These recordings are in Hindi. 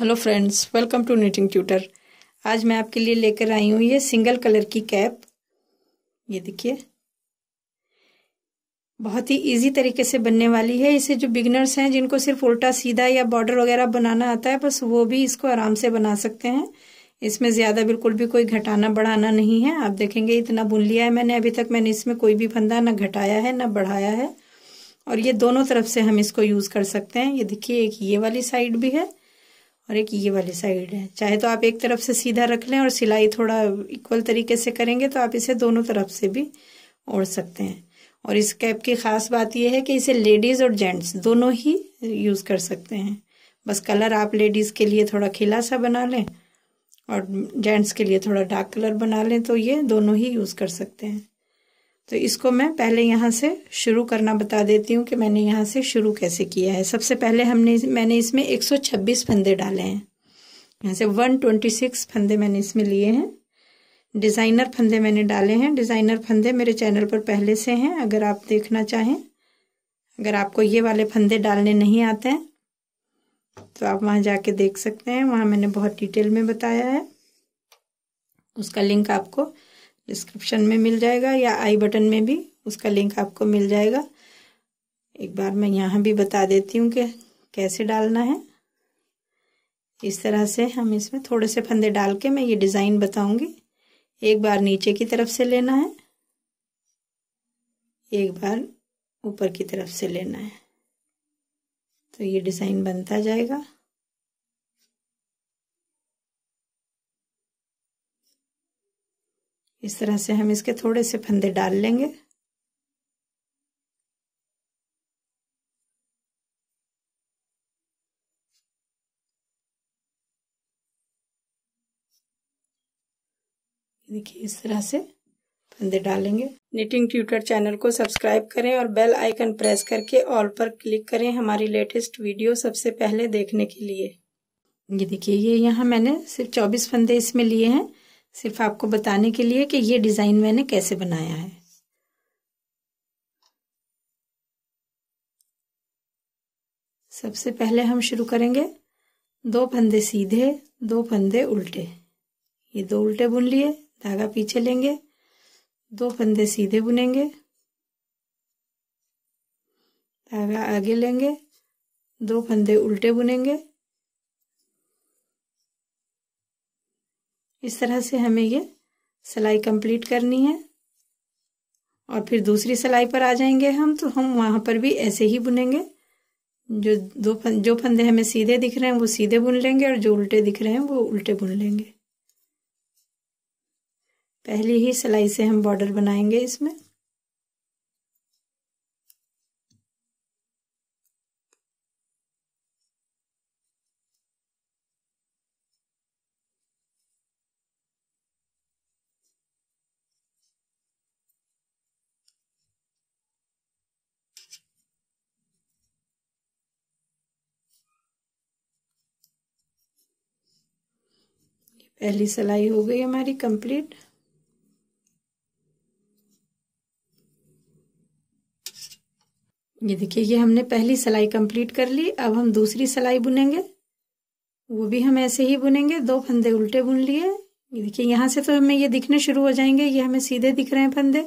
hello friends welcome to knitting tutor आज मैं आपके लिए लेकर आई हूँ ये सिंगल कलर की कैप ये देखिए बहुत ही इजी तरीके से बनने वाली है इसे जो बिगनर्स हैं जिनको सिर्फ उल्टा सीधा या बॉर्डर वगैरह बनाना आता है बस वो भी इसको आराम से बना सकते हैं इसमें ज़्यादा बिल्कुल भी कोई घटाना बढ़ाना नहीं है आप देखेंगे इतना बुन लिया है मैंने अभी तक मैंने इसमें कोई भी फंदा ना घटाया है ना बढ़ाया है और ये दोनों तरफ से हम इसको यूज़ कर सकते हैं ये देखिए एक ये वाली साइड भी है और एक ये वाली साइड है चाहे तो आप एक तरफ से सीधा रख लें और सिलाई थोड़ा इक्वल तरीके से करेंगे तो आप इसे दोनों तरफ से भी ओढ़ सकते हैं और इस कैप की खास बात यह है कि इसे लेडीज़ और जेंट्स दोनों ही यूज़ कर सकते हैं बस कलर आप लेडीज़ के लिए थोड़ा खिला सा बना लें और जेंट्स के लिए थोड़ा डार्क कलर बना लें तो ये दोनों ही यूज़ कर सकते हैं तो इसको मैं पहले यहाँ से शुरू करना बता देती हूँ कि मैंने यहाँ से शुरू कैसे किया है सबसे पहले हमने मैंने इसमें 126 फंदे डाले हैं यहाँ से 126 फंदे मैंने इसमें लिए हैं डिज़ाइनर फंदे मैंने डाले हैं डिज़ाइनर फंदे मेरे चैनल पर पहले से हैं अगर आप देखना चाहें अगर आपको ये वाले फंदे डालने नहीं आते हैं तो आप वहाँ जाके देख सकते हैं वहाँ मैंने बहुत डिटेल में बताया है उसका लिंक आपको डिस्क्रिप्शन में मिल जाएगा या आई बटन में भी उसका लिंक आपको मिल जाएगा एक बार मैं यहाँ भी बता देती हूँ कि कैसे डालना है इस तरह से हम इसमें थोड़े से फंदे डाल के मैं ये डिज़ाइन बताऊंगी एक बार नीचे की तरफ से लेना है एक बार ऊपर की तरफ से लेना है तो ये डिज़ाइन बनता जाएगा इस तरह से हम इसके थोड़े से फंदे डाल लेंगे देखिए इस तरह से फंदे डालेंगे निटिंग ट्यूटर चैनल को सब्सक्राइब करें और बेल आइकन प्रेस करके ऑल पर क्लिक करें हमारी लेटेस्ट वीडियो सबसे पहले देखने के लिए ये देखिए ये यहाँ मैंने सिर्फ 24 फंदे इसमें लिए हैं सिर्फ आपको बताने के लिए कि ये डिज़ाइन मैंने कैसे बनाया है सबसे पहले हम शुरू करेंगे दो फंदे सीधे दो फंदे उल्टे ये दो उल्टे बुन लिए धागा पीछे लेंगे दो फंदे सीधे बुनेंगे धागा आगे लेंगे दो फंदे उल्टे बुनेंगे इस तरह से हमें ये सिलाई कंप्लीट करनी है और फिर दूसरी सिलाई पर आ जाएंगे हम तो हम वहाँ पर भी ऐसे ही बुनेंगे जो दो फन, जो फंदे हमें सीधे दिख रहे हैं वो सीधे बुन लेंगे और जो उल्टे दिख रहे हैं वो उल्टे बुन लेंगे पहली ही सिलाई से हम बॉर्डर बनाएंगे इसमें पहली सिलाई हो गई हमारी कंप्लीट ये देखिए ये हमने पहली सिलाई कंप्लीट कर ली अब हम दूसरी सिलाई बुनेंगे वो भी हम ऐसे ही बुनेंगे दो फंदे उल्टे बुन लिए ये देखिए यहाँ से तो हमें ये दिखने शुरू हो जाएंगे ये हमें सीधे दिख रहे हैं फंदे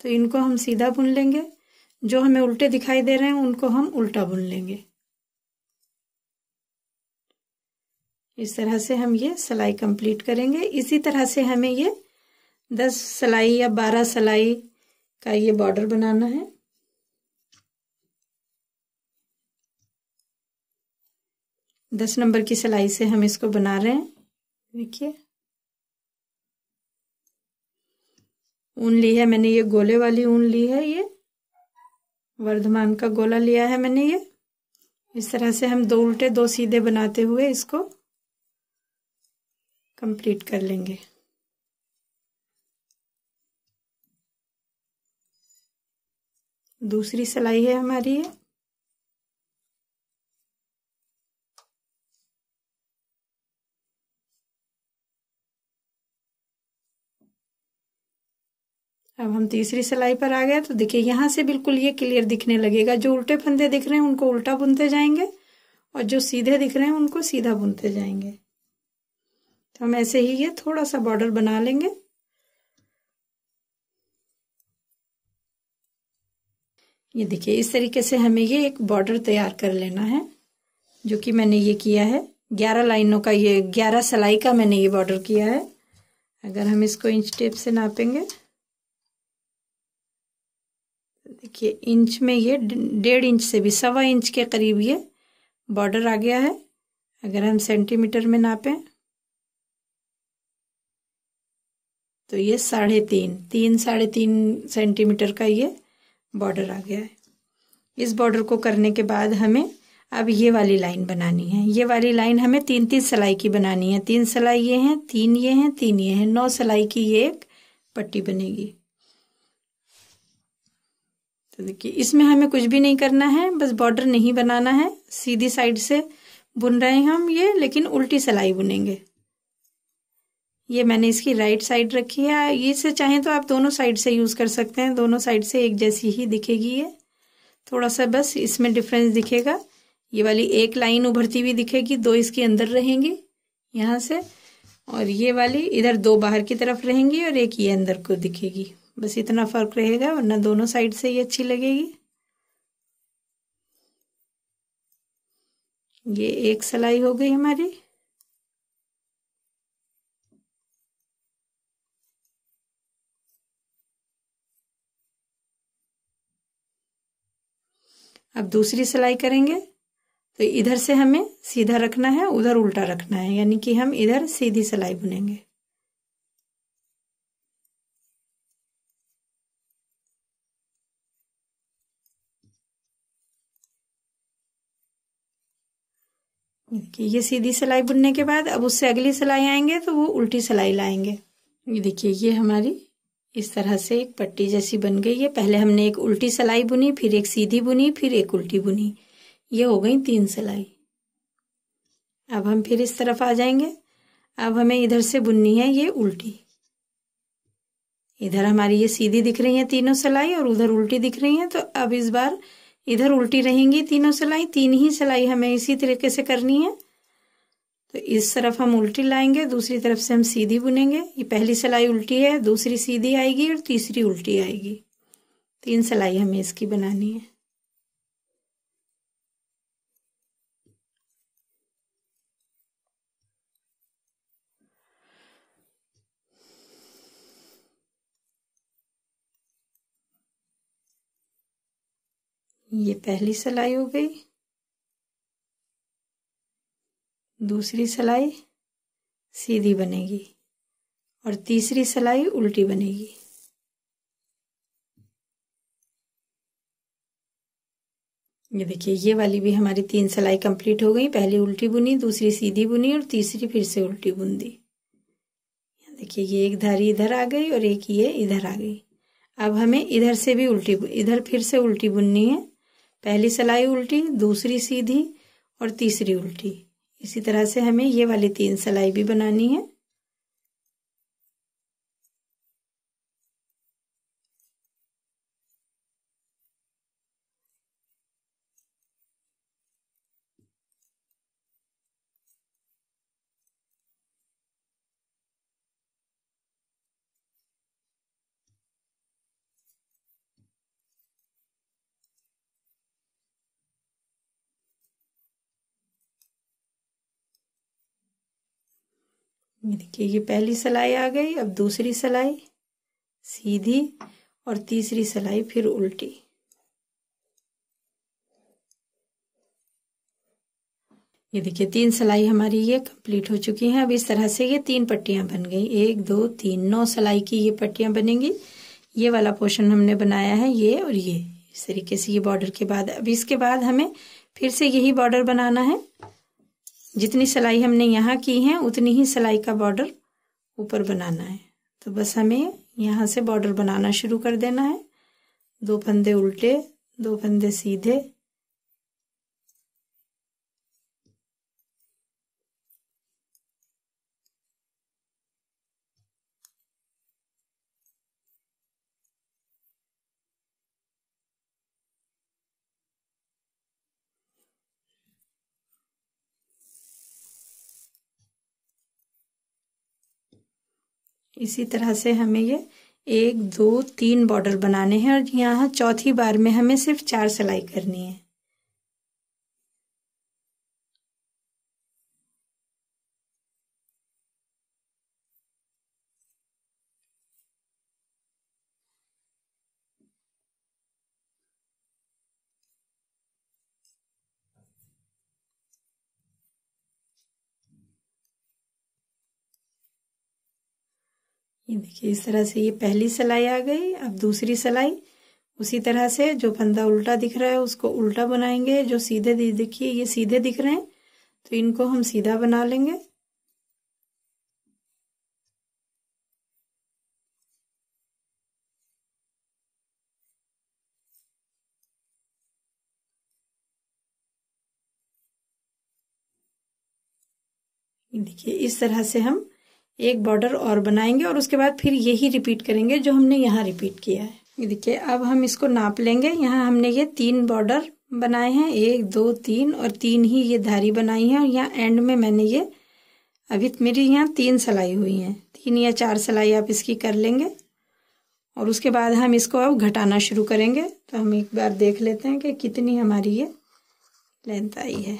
तो इनको हम सीधा बुन लेंगे जो हमें उल्टे दिखाई दे रहे हैं उनको हम उल्टा बुन लेंगे इस तरह से हम ये सिलाई कंप्लीट करेंगे इसी तरह से हमें ये दस सिलाई या बारह सिलाई का ये बॉर्डर बनाना है दस नंबर की सिलाई से हम इसको बना रहे हैं देखिए ऊन ली है मैंने ये गोले वाली ऊन ली है ये वर्धमान का गोला लिया है मैंने ये इस तरह से हम दो उल्टे दो सीधे बनाते हुए इसको कंप्लीट कर लेंगे दूसरी सिलाई है हमारी है अब हम तीसरी सिलाई पर आ गए तो देखिए यहां से बिल्कुल ये क्लियर दिखने लगेगा जो उल्टे फंदे दिख रहे हैं उनको उल्टा बुनते जाएंगे और जो सीधे दिख रहे हैं उनको सीधा बुनते जाएंगे हम ऐसे ही ये थोड़ा सा बॉर्डर बना लेंगे ये देखिए इस तरीके से हमें ये एक बॉर्डर तैयार कर लेना है जो कि मैंने ये किया है ग्यारह लाइनों का ये ग्यारह सिलाई का मैंने ये बॉर्डर किया है अगर हम इसको इंच टेप से नापेंगे देखिए इंच में ये डेढ़ इंच से भी सवा इंच के करीब ये बॉर्डर आ गया है अगर हम सेंटीमीटर में नापें तो ये साढ़े तीन तीन साढ़े तीन सेंटीमीटर का ये बॉर्डर आ गया है इस बॉर्डर को करने के बाद हमें अब ये वाली लाइन बनानी है ये वाली लाइन हमें तीन तीन सिलाई की बनानी है तीन सिलाई ये हैं तीन ये हैं तीन ये हैं नौ सिलाई की ये एक पट्टी बनेगी तो देखिए इसमें हमें कुछ भी नहीं करना है बस बॉर्डर नहीं बनाना है सीधी साइड से बुन रहे हैं हम ये लेकिन उल्टी सिलाई बुनेंगे ये मैंने इसकी राइट साइड रखी है इसे चाहें तो आप दोनों साइड से यूज़ कर सकते हैं दोनों साइड से एक जैसी ही दिखेगी ये थोड़ा सा बस इसमें डिफरेंस दिखेगा ये वाली एक लाइन उभरती हुई दिखेगी दो इसके अंदर रहेंगी यहाँ से और ये वाली इधर दो बाहर की तरफ रहेंगी और एक ये अंदर को दिखेगी बस इतना फर्क रहेगा वरना दोनों साइड से ये अच्छी लगेगी ये एक सलाई हो गई हमारी अब दूसरी सिलाई करेंगे तो इधर से हमें सीधा रखना है उधर उल्टा रखना है यानी कि हम इधर सीधी सिलाई बुनेंगे देखिए ये सीधी सिलाई बुनने के बाद अब उससे अगली सिलाई आएंगे तो वो उल्टी सिलाई लाएंगे ये देखिए ये हमारी इस तरह से एक पट्टी जैसी बन गई है पहले हमने एक उल्टी सिलाई बुनी फिर एक सीधी बुनी फिर एक उल्टी बुनी ये हो गई तीन सिलाई अब हम फिर इस तरफ आ जाएंगे अब हमें इधर से बुननी है ये उल्टी इधर हमारी ये सीधी दिख रही है तीनों सिलाई और उधर उल्टी दिख रही है तो अब इस बार इधर उल्टी रहेंगी तीनों सिलाई तीन ही सिलाई हमें इसी तरीके से करनी है तो इस तरफ हम उल्टी लाएंगे दूसरी तरफ से हम सीधी बुनेंगे ये पहली सिलाई उल्टी है दूसरी सीधी आएगी और तीसरी उल्टी आएगी तीन सिलाई हमें इसकी बनानी है ये पहली सिलाई हो गई दूसरी सिलाई सीधी बनेगी और तीसरी सिलाई उल्टी बनेगी ये देखिए ये वाली भी हमारी तीन सिलाई कंप्लीट हो गई पहली उल्टी बुनी दूसरी सीधी बुनी और तीसरी फिर से उल्टी बुन दी देखिए ये एक धारी इधर आ गई और एक ये इधर आ गई अब हमें इधर से भी उल्टी इधर फिर से उल्टी बुननी है पहली सिलाई उल्टी दूसरी सीधी और तीसरी उल्टी इसी तरह से हमें ये वाली तीन सिलाई भी बनानी है ये देखिए ये पहली सिलाई आ गई अब दूसरी सिलाई सीधी और तीसरी सिलाई फिर उल्टी ये देखिए तीन सिलाई हमारी ये कंप्लीट हो चुकी हैं अब इस तरह से ये तीन पट्टियां बन गई एक दो तीन नौ सिलाई की ये पट्टियां बनेंगी ये वाला पोर्शन हमने बनाया है ये और ये इस तरीके से ये बॉर्डर के बाद अब इसके बाद हमें फिर से यही बॉर्डर बनाना है जितनी सिलाई हमने यहाँ की है उतनी ही सिलाई का बॉर्डर ऊपर बनाना है तो बस हमें यहाँ से बॉर्डर बनाना शुरू कर देना है दो फंदे उल्टे दो फंदे सीधे इसी तरह से हमें ये एक दो तीन बॉर्डर बनाने हैं और यहाँ चौथी बार में हमें सिर्फ चार सिलाई करनी है ये देखिए इस तरह से ये पहली सिलाई आ गई अब दूसरी सिलाई उसी तरह से जो फंदा उल्टा दिख रहा है उसको उल्टा बनाएंगे जो सीधे देखिए ये सीधे दिख रहे हैं तो इनको हम सीधा बना लेंगे देखिए इस तरह से हम एक बॉर्डर और बनाएंगे और उसके बाद फिर यही रिपीट करेंगे जो हमने यहाँ रिपीट किया है ये देखिए अब हम इसको नाप लेंगे यहाँ हमने ये तीन बॉर्डर बनाए हैं एक दो तीन और तीन ही ये धारी बनाई है और यहाँ एंड में मैंने ये अभी मेरी यहाँ तीन सिलाई हुई हैं तीन या चार सिलाई आप इसकी कर लेंगे और उसके बाद हम इसको अब घटाना शुरू करेंगे तो हम एक बार देख लेते हैं कि कितनी हमारी ये लेंथ आई है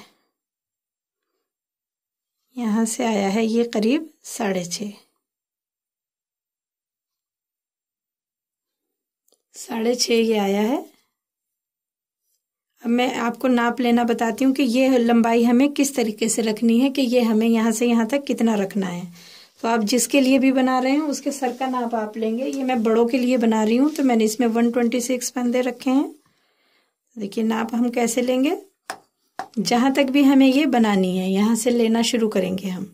यहाँ से आया है ये करीब साढ़े छः साढ़े छः ये आया है अब मैं आपको नाप लेना बताती हूँ कि ये लंबाई हमें किस तरीके से रखनी है कि ये हमें यहाँ से यहाँ तक कितना रखना है तो आप जिसके लिए भी बना रहे हैं उसके सर का नाप आप लेंगे ये मैं बड़ों के लिए बना रही हूँ तो मैंने इसमें वन ट्वेंटी सिक्स बंदे रखे हैं देखिए नाप हम कैसे लेंगे जहाँ तक भी हमें ये बनानी है यहाँ से लेना शुरू करेंगे हम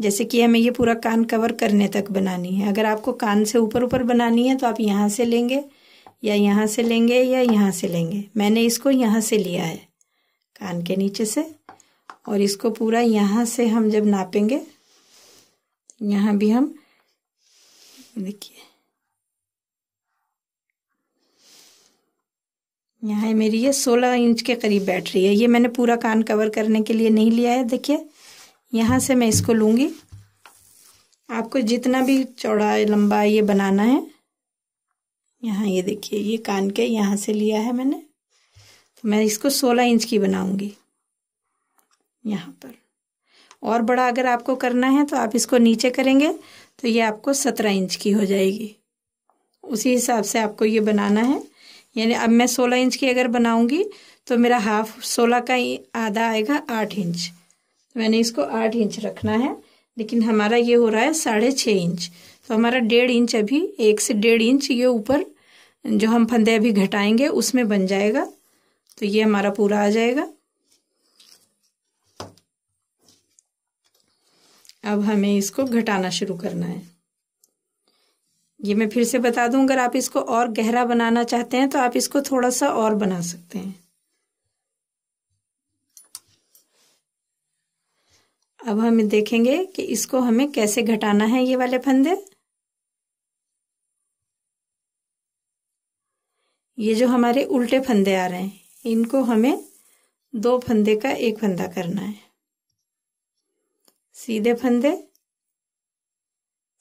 जैसे कि हमें ये पूरा कान कवर करने तक बनानी है अगर आपको कान से ऊपर ऊपर बनानी है तो आप यहाँ से लेंगे या यहाँ से लेंगे या यहाँ से लेंगे मैंने इसको यहाँ से लिया है कान के नीचे से और इसको पूरा यहाँ से हम जब नापेंगे यहाँ भी हम देखिए यहाँ है मेरी ये सोलह इंच के करीब बैटरी है ये मैंने पूरा कान कवर करने के लिए नहीं लिया है देखिए यहाँ से मैं इसको लूँगी आपको जितना भी चौड़ा लंबा ये बनाना है यहाँ ये देखिए ये कान के यहाँ से लिया है मैंने तो मैं इसको सोलह इंच की बनाऊँगी यहाँ पर और बड़ा अगर आपको करना है तो आप इसको नीचे करेंगे तो ये आपको सत्रह इंच की हो जाएगी उसी हिसाब से आपको ये बनाना है यानी अब मैं सोलह इंच की अगर बनाऊंगी तो मेरा हाफ सोलह का आधा आएगा आठ इंच तो मैंने इसको आठ इंच रखना है लेकिन हमारा ये हो रहा है साढ़े छः इंच तो हमारा डेढ़ इंच अभी एक से डेढ़ इंच ये ऊपर जो हम फंदे अभी घटाएंगे उसमें बन जाएगा तो ये हमारा पूरा आ जाएगा अब हमें इसको घटाना शुरू करना है ये मैं फिर से बता दूं अगर आप इसको और गहरा बनाना चाहते हैं तो आप इसको थोड़ा सा और बना सकते हैं अब हम देखेंगे कि इसको हमें कैसे घटाना है ये वाले फंदे ये जो हमारे उल्टे फंदे आ रहे हैं इनको हमें दो फंदे का एक फंदा करना है सीधे फंदे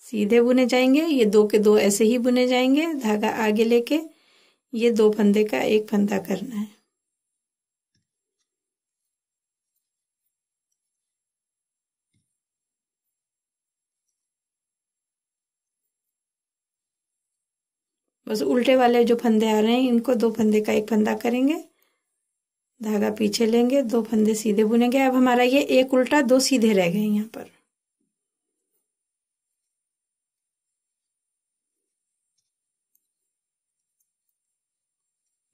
सीधे बुने जाएंगे ये दो के दो ऐसे ही बुने जाएंगे धागा आगे लेके ये दो फंदे का एक फंदा करना है बस उल्टे वाले जो फंदे आ रहे हैं इनको दो फंदे का एक फंदा करेंगे धागा पीछे लेंगे दो फंदे सीधे बुनेंगे अब हमारा ये एक उल्टा दो सीधे रह गए यहाँ पर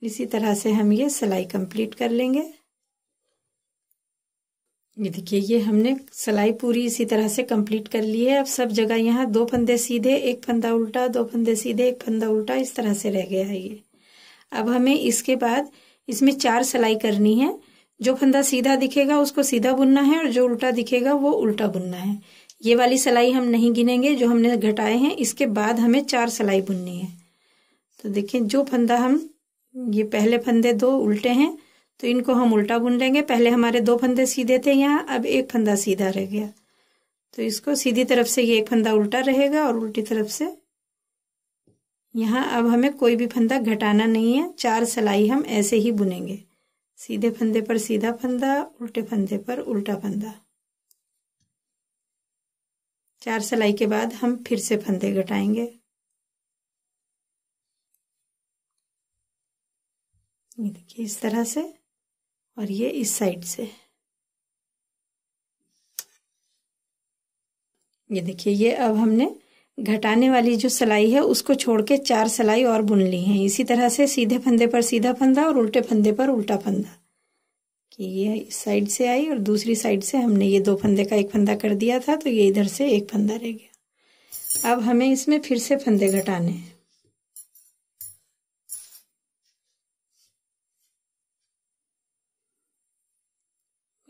इसी तरह से हम ये सिलाई कंप्लीट कर लेंगे ये देखिए ये हमने सिलाई पूरी इसी तरह से कंप्लीट कर ली है अब सब जगह यहाँ दो फंदे सीधे एक फंदा उल्टा दो फंदे सीधे एक फंदा उल्टा इस तरह से रह गया है ये अब हमें इसके बाद इसमें चार सिलाई करनी है जो फंदा सीधा दिखेगा उसको सीधा बुनना है और जो उल्टा दिखेगा वो उल्टा बुनना है ये वाली सिलाई हम नहीं गिनेंगे जो हमने घटाए हैं इसके बाद हमें चार सिलाई बुननी है तो देखिए जो फंदा हम ये पहले फंदे दो उल्टे हैं तो इनको हम उल्टा बुन लेंगे पहले हमारे दो फंदे सीधे थे यहाँ अब एक फंदा सीधा रह गया तो इसको सीधी तरफ से ये एक फंदा उल्टा रहेगा और उल्टी तरफ से यहाँ अब हमें कोई भी फंदा घटाना नहीं है चार सलाई हम ऐसे ही बुनेंगे सीधे फंदे पर सीधा फंदा उल्टे फंदे पर उल्टा फंदा चार सलाई के बाद हम फिर से फंदे घटाएंगे ये देखिए इस तरह से और ये इस साइड से ये देखिए ये अब हमने घटाने वाली जो सिलाई है उसको छोड़ के चार सिलाई और बुन ली हैं इसी तरह से सीधे फंदे पर सीधा फंदा और उल्टे फंदे पर उल्टा फंदा कि ये इस साइड से आई और दूसरी साइड से हमने ये दो फंदे का एक फंदा कर दिया था तो ये इधर से एक फंदा रह गया अब हमें इसमें फिर से फंदे घटाने हैं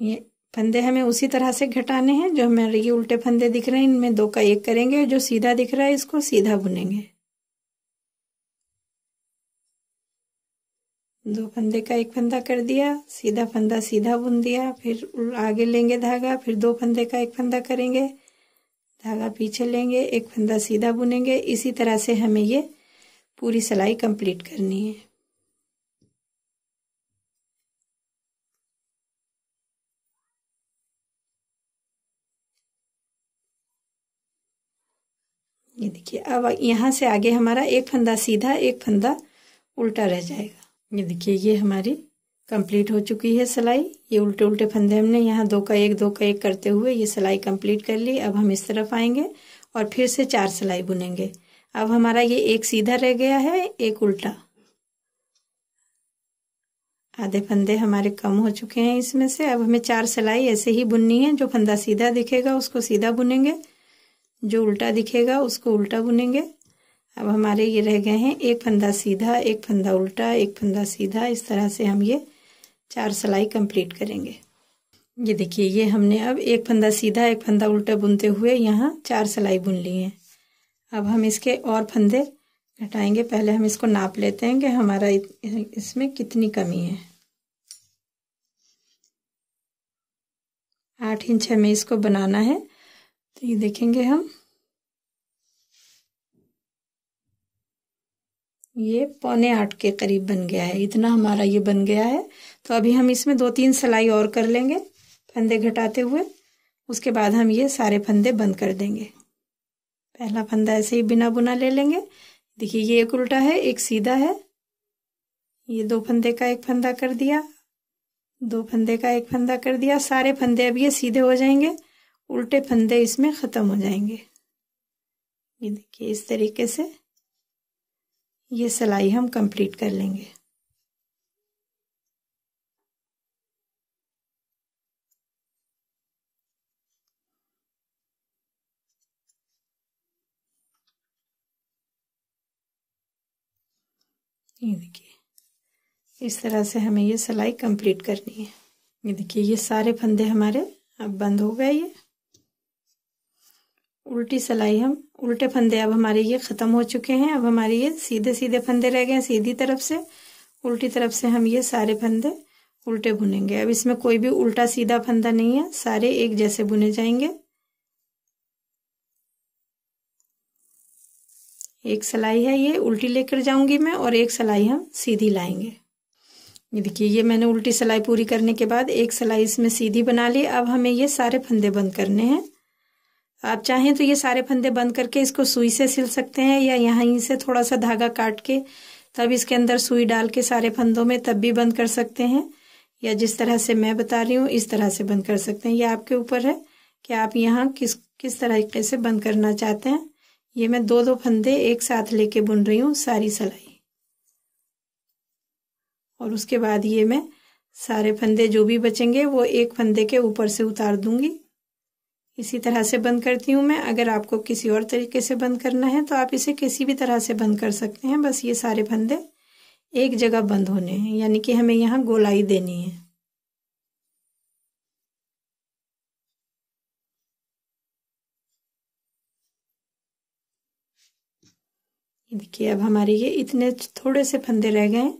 ये फंदे हमें उसी तरह से घटाने हैं जो हमारे ये उल्टे फंदे दिख रहे हैं इनमें दो का एक करेंगे जो सीधा दिख रहा है इसको सीधा बुनेंगे दो फंदे का एक फंदा कर दिया सीधा फंदा सीधा बुन दिया फिर आगे लेंगे धागा फिर दो फंदे का एक फंदा करेंगे धागा पीछे लेंगे एक फंदा सीधा बुनेंगे इसी तरह से हमें ये पूरी सिलाई कंप्लीट करनी है ये देखिए अब यहाँ से आगे हमारा एक फंदा सीधा एक फंदा उल्टा रह जाएगा ये देखिए ये हमारी कंप्लीट हो चुकी है सिलाई ये उल्टे उल्टे फंदे हमने यहाँ दो का एक दो का एक करते हुए ये सिलाई कंप्लीट कर ली अब हम इस तरफ आएंगे और फिर से चार सिलाई बुनेंगे अब हमारा ये एक सीधा रह गया है एक उल्टा आधे फंदे हमारे कम हो चुके हैं इसमें से अब हमें चार सिलाई ऐसे ही बुननी है जो फंदा सीधा दिखेगा उसको सीधा बुनेंगे जो उल्टा दिखेगा उसको उल्टा बुनेंगे अब हमारे ये रह गए हैं एक फंदा सीधा एक फंदा उल्टा एक फंदा सीधा इस तरह से हम ये चार सिलाई कंप्लीट करेंगे ये देखिए ये हमने अब एक फंदा सीधा एक फंदा उल्टा बुनते हुए यहाँ चार सिलाई बुन ली है अब हम इसके और फंदे घटाएंगे पहले हम इसको नाप लेते हैं कि हमारा इसमें कितनी कमी है आठ इंच हमें इसको बनाना है तो ये देखेंगे हम ये पौने आठ के करीब बन गया है इतना हमारा ये बन गया है तो अभी हम इसमें दो तीन सिलाई और कर लेंगे फंदे घटाते हुए उसके बाद हम ये सारे फंदे बंद कर देंगे पहला फंदा ऐसे ही बिना बुना ले लेंगे देखिए ये एक उल्टा है एक सीधा है ये दो फंदे का एक फंदा कर दिया दो फंदे का एक फंदा कर दिया सारे फंदे अब ये सीधे हो जाएंगे उल्टे फंदे इसमें ख़त्म हो जाएंगे ये देखिए इस तरीके से ये सिलाई हम कंप्लीट कर लेंगे ये देखिए इस तरह से हमें ये सिलाई कंप्लीट करनी है ये देखिए ये सारे फंदे हमारे अब बंद हो गए ये उल्टी सलाई हम उल्टे फंदे अब हमारे ये ख़त्म हो चुके हैं अब हमारे ये सीधे सीधे फंदे रह गए हैं सीधी तरफ से उल्टी तरफ से हम ये सारे फंदे उल्टे बुनेंगे अब इसमें कोई भी उल्टा सीधा फंदा नहीं है सारे एक जैसे बुने जाएंगे एक सलाई है ये उल्टी लेकर जाऊंगी मैं और एक सलाई हम सीधी लाएंगे ये देखिए ये मैंने उल्टी सलाई पूरी करने के बाद एक सलाई इसमें सीधी बना ली अब हमें ये सारे फंदे बंद करने हैं आप चाहें तो ये सारे फंदे बंद करके इसको सुई से सिल सकते हैं या यहीं से थोड़ा सा धागा काट के तब इसके अंदर सुई डाल के सारे फंदों में तब भी बंद कर सकते हैं या जिस तरह से मैं बता रही हूँ इस तरह से बंद कर सकते हैं ये आपके ऊपर है कि आप यहाँ किस किस तरीके से बंद करना चाहते हैं ये मैं दो दो फंदे एक साथ लेके बुन रही हूँ सारी सलाई और उसके बाद ये मैं सारे फंदे जो भी बचेंगे वो एक फंदे के ऊपर से उतार दूंगी इसी तरह से बंद करती हूँ मैं अगर आपको किसी और तरीके से बंद करना है तो आप इसे किसी भी तरह से बंद कर सकते हैं बस ये सारे फंदे एक जगह बंद होने हैं यानी कि हमें यहाँ गोलाई देनी है देखिए अब हमारे ये इतने थोड़े से फंदे रह गए हैं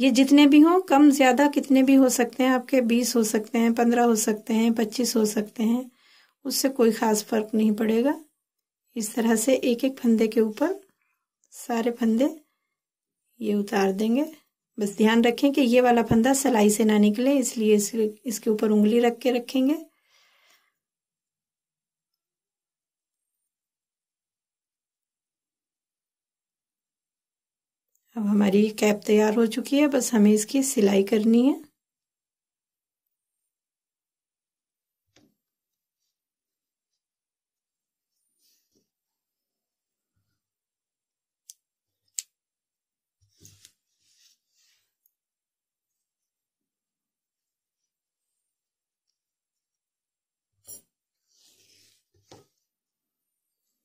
ये जितने भी हों कम ज़्यादा कितने भी हो सकते हैं आपके बीस हो सकते हैं पंद्रह हो सकते हैं पच्चीस हो सकते हैं उससे कोई ख़ास फर्क नहीं पड़ेगा इस तरह से एक एक फंदे के ऊपर सारे फंदे ये उतार देंगे बस ध्यान रखें कि ये वाला फंदा सिलाई से ना निकले इसलिए इस, इसके ऊपर उंगली रख के रखेंगे अब हमारी कैप तैयार हो चुकी है बस हमें इसकी सिलाई करनी है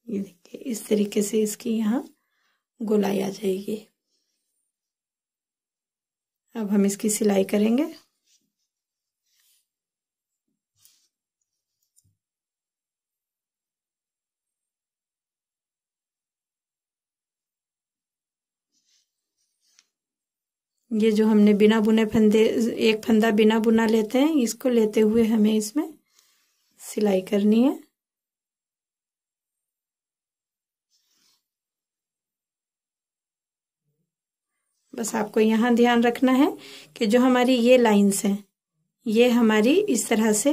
ये देखिए इस तरीके से इसकी यहाँ गोलाई आ जाएगी अब हम इसकी सिलाई करेंगे ये जो हमने बिना बुने फंदे एक फंदा बिना बुना लेते हैं इसको लेते हुए हमें इसमें सिलाई करनी है बस आपको यहाँ ध्यान रखना है कि जो हमारी ये लाइंस हैं ये हमारी इस तरह से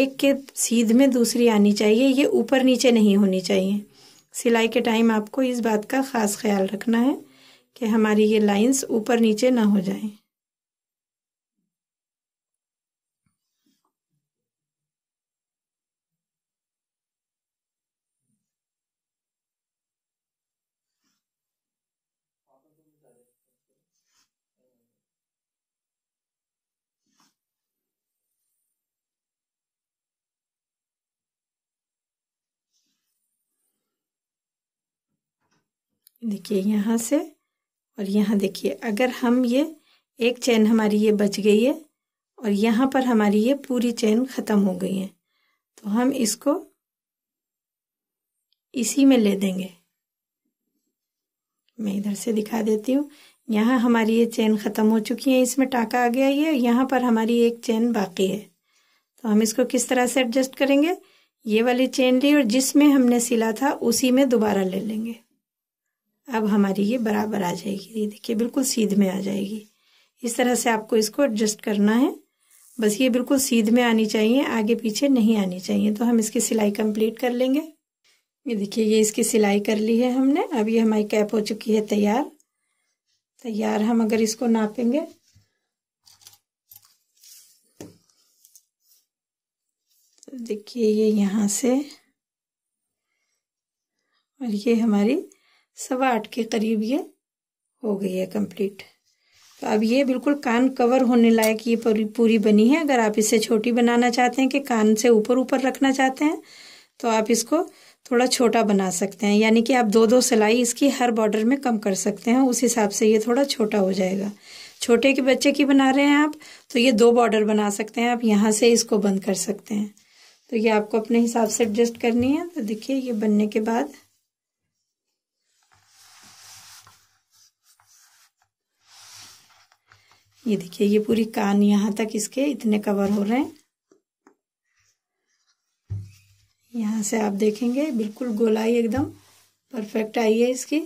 एक के सीध में दूसरी आनी चाहिए ये ऊपर नीचे नहीं होनी चाहिए सिलाई के टाइम आपको इस बात का ख़ास ख्याल रखना है कि हमारी ये लाइंस ऊपर नीचे ना हो जाएं देखिए यहाँ से और यहाँ देखिए अगर हम ये एक चैन हमारी ये बच गई है और यहाँ पर हमारी ये पूरी चैन ख़त्म हो गई है तो हम इसको इसी में ले देंगे मैं इधर से दिखा देती हूँ यहाँ हमारी ये चैन ख़त्म हो चुकी है इसमें टाका आ गया ये यहाँ पर हमारी एक चैन बाकी है तो हम इसको किस तरह से एडजस्ट करेंगे ये वाली चेन ली और जिसमें हमने सिला था उसी में दोबारा ले लेंगे अब हमारी ये बराबर आ जाएगी ये देखिए बिल्कुल सीध में आ जाएगी इस तरह से आपको इसको एडजस्ट करना है बस ये बिल्कुल सीध में आनी चाहिए आगे पीछे नहीं आनी चाहिए तो हम इसकी सिलाई कंप्लीट कर लेंगे ये देखिए ये इसकी सिलाई कर ली है हमने अब ये हमारी कैप हो चुकी है तैयार तैयार हम अगर इसको नापेंगे तो देखिए ये यहाँ से और ये हमारी सवा आठ के करीब ये हो गई है कंप्लीट तो अब ये बिल्कुल कान कवर होने लायक ये पूरी पूरी बनी है अगर आप इसे छोटी बनाना चाहते हैं कि कान से ऊपर ऊपर रखना चाहते हैं तो आप इसको थोड़ा छोटा बना सकते हैं यानी कि आप दो दो सिलाई इसकी हर बॉर्डर में कम कर सकते हैं उस हिसाब से ये थोड़ा छोटा हो जाएगा छोटे के बच्चे की बना रहे हैं आप तो ये दो बॉर्डर बना सकते हैं आप यहाँ से इसको बंद कर सकते हैं तो ये आपको अपने हिसाब से एडजस्ट करनी है तो देखिए ये बनने के बाद ये देखिए ये पूरी कान यहाँ तक इसके इतने कवर हो रहे हैं यहाँ से आप देखेंगे बिल्कुल गोलाई एकदम परफेक्ट आई है इसकी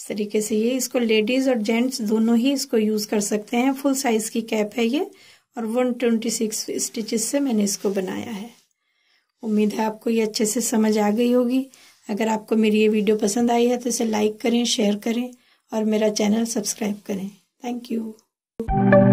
इस तरीके से ये इसको लेडीज और जेंट्स दोनों ही इसको यूज कर सकते हैं फुल साइज की कैप है ये और वन ट्वेंटी सिक्स स्टिचेस से मैंने इसको बनाया है उम्मीद है आपको ये अच्छे से समझ आ गई होगी अगर आपको मेरी ये वीडियो पसंद आई है तो इसे लाइक करें शेयर करें और मेरा चैनल सब्सक्राइब करें थैंक यू